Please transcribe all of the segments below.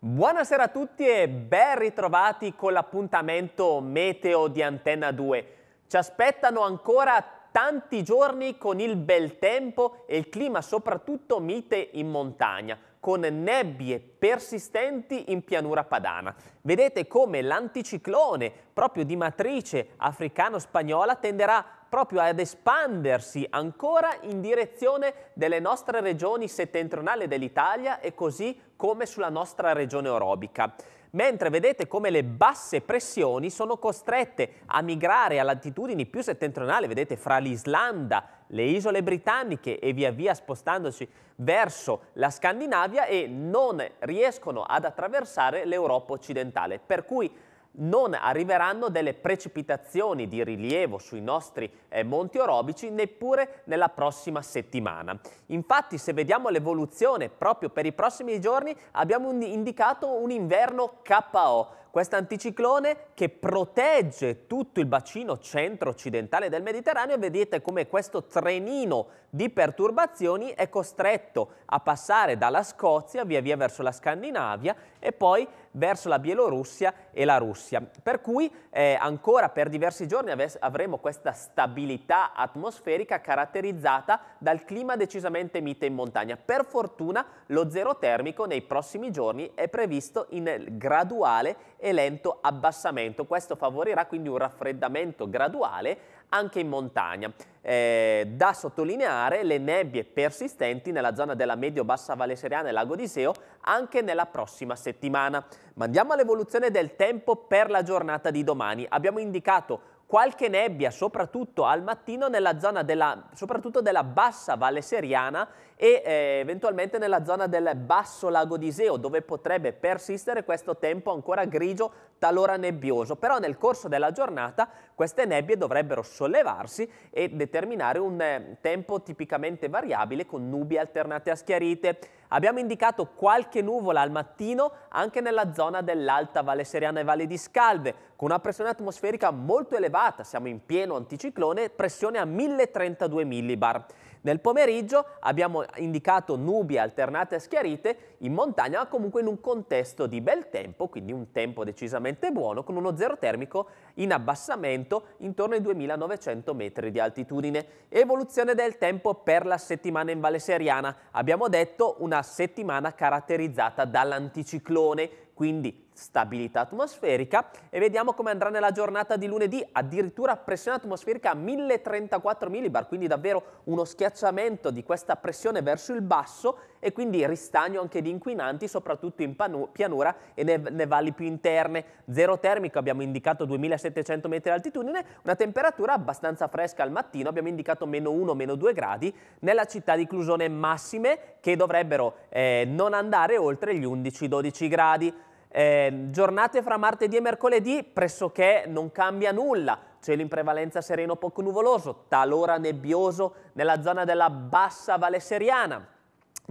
Buonasera a tutti e ben ritrovati con l'appuntamento meteo di Antenna 2. Ci aspettano ancora tanti giorni con il bel tempo e il clima soprattutto mite in montagna, con nebbie persistenti in pianura padana. Vedete come l'anticiclone, proprio di matrice africano-spagnola, tenderà proprio ad espandersi ancora in direzione delle nostre regioni settentrionali dell'Italia e così come sulla nostra regione orobica mentre vedete come le basse pressioni sono costrette a migrare a latitudini più settentrionali, vedete fra l'Islanda, le isole britanniche e via via spostandosi verso la Scandinavia e non riescono ad attraversare l'Europa occidentale. Per cui non arriveranno delle precipitazioni di rilievo sui nostri eh, monti orobici neppure nella prossima settimana. Infatti se vediamo l'evoluzione proprio per i prossimi giorni abbiamo un indicato un inverno KO, questo anticiclone che protegge tutto il bacino centro-occidentale del Mediterraneo e vedete come questo trenino di perturbazioni è costretto a passare dalla Scozia via via verso la Scandinavia e poi verso la Bielorussia e la Russia. Per cui eh, ancora per diversi giorni avremo questa stabilità atmosferica caratterizzata dal clima decisamente mite in montagna. Per fortuna lo zero termico nei prossimi giorni è previsto in graduale e lento abbassamento. Questo favorirà quindi un raffreddamento graduale anche in montagna. Eh, da sottolineare le nebbie persistenti nella zona della medio-bassa Valle Seriana e Lago di Seo anche nella prossima settimana. Ma andiamo all'evoluzione del tempo per la giornata di domani. Abbiamo indicato qualche nebbia soprattutto al mattino nella zona della, soprattutto della bassa Valle Seriana e eh, eventualmente nella zona del basso lago di Iseo dove potrebbe persistere questo tempo ancora grigio talora nebbioso però nel corso della giornata queste nebbie dovrebbero sollevarsi e determinare un eh, tempo tipicamente variabile con nubi alternate a schiarite abbiamo indicato qualche nuvola al mattino anche nella zona dell'alta Valle Seriana e Valle di Scalve con una pressione atmosferica molto elevata elevata, siamo in pieno anticiclone, pressione a 1032 millibar. Nel pomeriggio abbiamo indicato nubi alternate a schiarite, in montagna ma comunque in un contesto di bel tempo, quindi un tempo decisamente buono, con uno zero termico in abbassamento intorno ai 2900 metri di altitudine. Evoluzione del tempo per la settimana in Valle Seriana. Abbiamo detto una settimana caratterizzata dall'anticiclone, quindi stabilità atmosferica e vediamo come andrà nella giornata di lunedì, addirittura pressione atmosferica a 1034 millibar, quindi davvero uno schiacciamento di questa pressione verso il basso e quindi ristagno anche di inquinanti, soprattutto in pianura e ne ne valli più interne. Zero termico abbiamo indicato 2700 metri di altitudine, una temperatura abbastanza fresca al mattino, abbiamo indicato meno 1, meno 2 gradi, nella città di Clusone massime che dovrebbero eh, non andare oltre gli 11-12 gradi. Eh, giornate fra martedì e mercoledì pressoché non cambia nulla, cielo in prevalenza sereno poco nuvoloso, talora nebbioso nella zona della bassa Valle Seriana.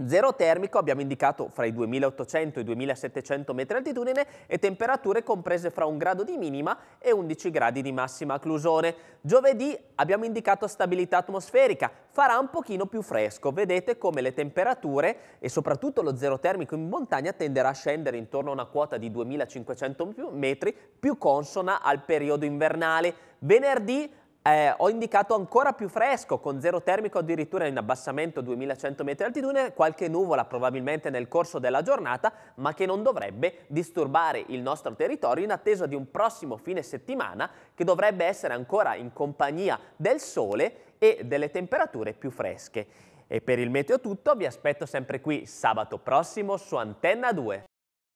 Zero termico abbiamo indicato fra i 2800 e i 2700 metri altitudine e temperature comprese fra un grado di minima e 11 gradi di massima a Clusone. Giovedì abbiamo indicato stabilità atmosferica, farà un pochino più fresco, vedete come le temperature e soprattutto lo zero termico in montagna tenderà a scendere intorno a una quota di 2500 metri più consona al periodo invernale. Venerdì eh, ho indicato ancora più fresco, con zero termico addirittura in abbassamento 2100 metri altitudine, qualche nuvola probabilmente nel corso della giornata, ma che non dovrebbe disturbare il nostro territorio in attesa di un prossimo fine settimana che dovrebbe essere ancora in compagnia del sole e delle temperature più fresche. E per il meteo tutto vi aspetto sempre qui sabato prossimo su Antenna 2.